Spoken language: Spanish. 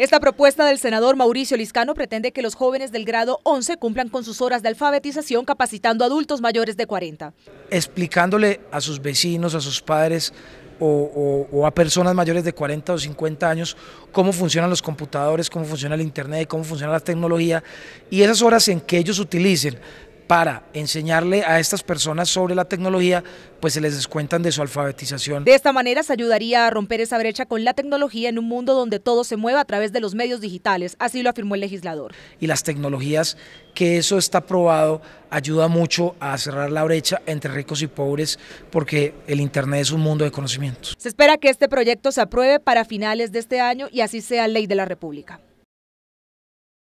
Esta propuesta del senador Mauricio Liscano pretende que los jóvenes del grado 11 cumplan con sus horas de alfabetización capacitando adultos mayores de 40. Explicándole a sus vecinos, a sus padres o a personas mayores de 40 o 50 años cómo funcionan los computadores, cómo funciona el internet, cómo funciona la tecnología y esas horas en que ellos utilicen para enseñarle a estas personas sobre la tecnología, pues se les descuentan de su alfabetización. De esta manera se ayudaría a romper esa brecha con la tecnología en un mundo donde todo se mueve a través de los medios digitales, así lo afirmó el legislador. Y las tecnologías, que eso está probado, ayuda mucho a cerrar la brecha entre ricos y pobres, porque el Internet es un mundo de conocimientos. Se espera que este proyecto se apruebe para finales de este año y así sea ley de la República.